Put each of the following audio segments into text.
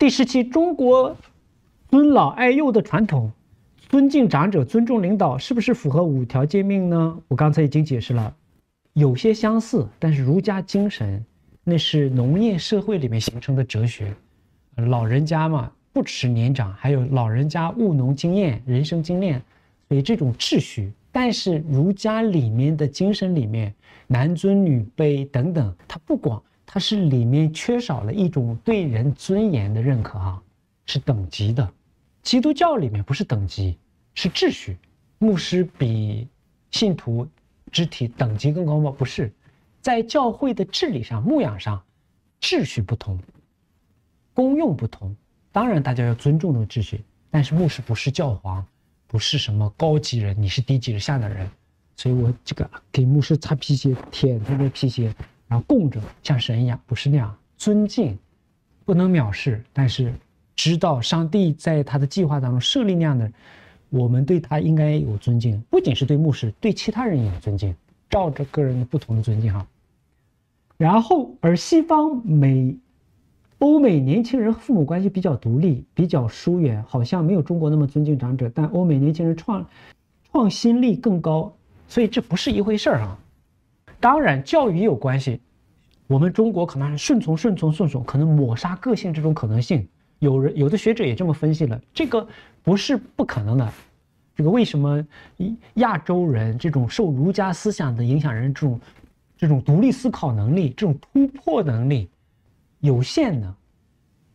第十期，中国尊老爱幼的传统，尊敬长者，尊重领导，是不是符合五条诫命呢？我刚才已经解释了，有些相似，但是儒家精神那是农业社会里面形成的哲学。老人家嘛，不耻年长，还有老人家务农经验、人生经验，所以这种秩序。但是儒家里面的精神里面，男尊女卑等等，它不广。它是里面缺少了一种对人尊严的认可啊，是等级的。基督教里面不是等级，是秩序。牧师比信徒肢体等级更高吗？不是，在教会的治理上、牧养上，秩序不同，功用不同。当然，大家要尊重这个秩序，但是牧师不是教皇，不是什么高级人，你是低级人下等人。所以我这个给牧师擦皮鞋、舔他的皮鞋。然后供着像神一样，不是那样尊敬，不能藐视。但是知道上帝在他的计划当中设立那样的，我们对他应该有尊敬，不仅是对牧师，对其他人也有尊敬，照着个人的不同的尊敬哈。然后，而西方美、欧美年轻人和父母关系比较独立，比较疏远，好像没有中国那么尊敬长者。但欧美年轻人创创新力更高，所以这不是一回事儿啊。当然，教育也有关系。我们中国可能是顺从、顺从、顺从，可能抹杀个性这种可能性。有人有的学者也这么分析了，这个不是不可能的。这个为什么亚亚洲人这种受儒家思想的影响人这种这种独立思考能力、这种突破能力有限呢？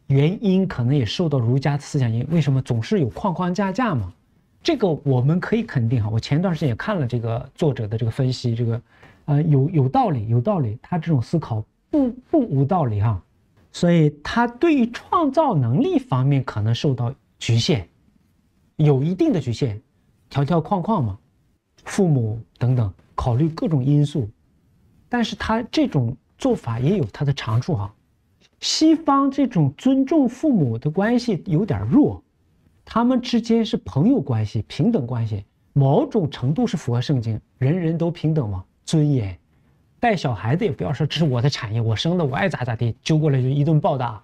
原因可能也受到儒家思想因为什么总是有框框架架嘛。这个我们可以肯定哈，我前段时间也看了这个作者的这个分析，这个。呃，有有道理，有道理，他这种思考不不无道理哈，所以他对于创造能力方面可能受到局限，有一定的局限，条条框框嘛，父母等等考虑各种因素，但是他这种做法也有他的长处哈，西方这种尊重父母的关系有点弱，他们之间是朋友关系、平等关系，某种程度是符合圣经，人人都平等吗？尊严，带小孩子也不要说这是我的产业，我生的我爱咋咋地，揪过来就一顿暴打，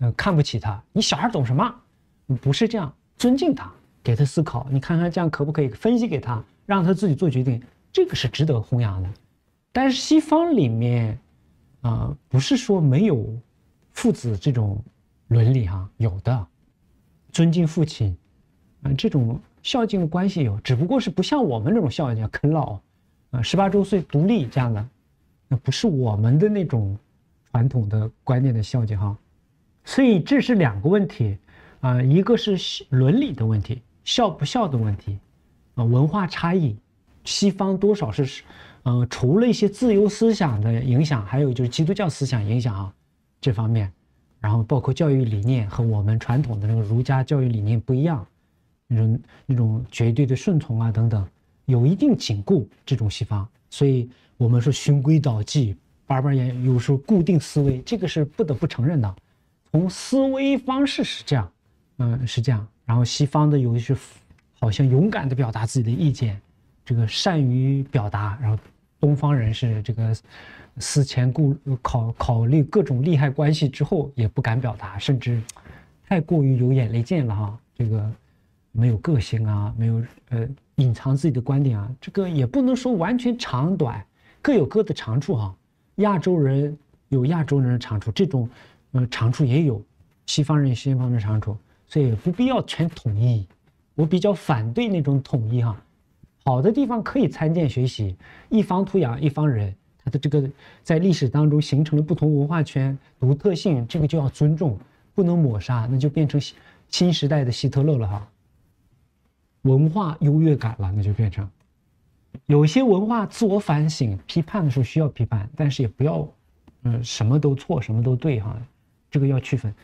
嗯，看不起他，你小孩懂什么？不是这样，尊敬他，给他思考，你看看这样可不可以分析给他，让他自己做决定，这个是值得弘扬的。但是西方里面，啊，不是说没有父子这种伦理哈，有的，尊敬父亲，啊，这种孝敬的关系有，只不过是不像我们这种孝敬啃老。啊，十八周岁独立这样的，那不是我们的那种传统的观念的孝敬哈，所以这是两个问题啊，一个是伦理的问题，孝不孝的问题，啊，文化差异，西方多少是，呃，除了一些自由思想的影响，还有就是基督教思想影响啊，这方面，然后包括教育理念和我们传统的那个儒家教育理念不一样，那种那种绝对的顺从啊等等。有一定禁锢这种西方，所以我们说循规蹈矩、叭叭眼，有时候固定思维，这个是不得不承认的。从思维方式是这样，嗯，是这样。然后西方的有一些好像勇敢的表达自己的意见，这个善于表达；然后东方人是这个思前顾考考虑各种利害关系之后也不敢表达，甚至太过于有眼力见了哈，这个没有个性啊，没有呃。隐藏自己的观点啊，这个也不能说完全长短各有各的长处哈。亚洲人有亚洲人的长处，这种，呃，长处也有；西方人有西方的长处，所以不必要全统一。我比较反对那种统一哈。好的地方可以参见学习，一方土养一方人，他的这个在历史当中形成了不同文化圈独特性，这个就要尊重，不能抹杀，那就变成新新时代的希特勒了哈。文化优越感了，那就变成有些文化自我反省批判的时候需要批判，但是也不要，呃，什么都错什么都对哈，这个要区分。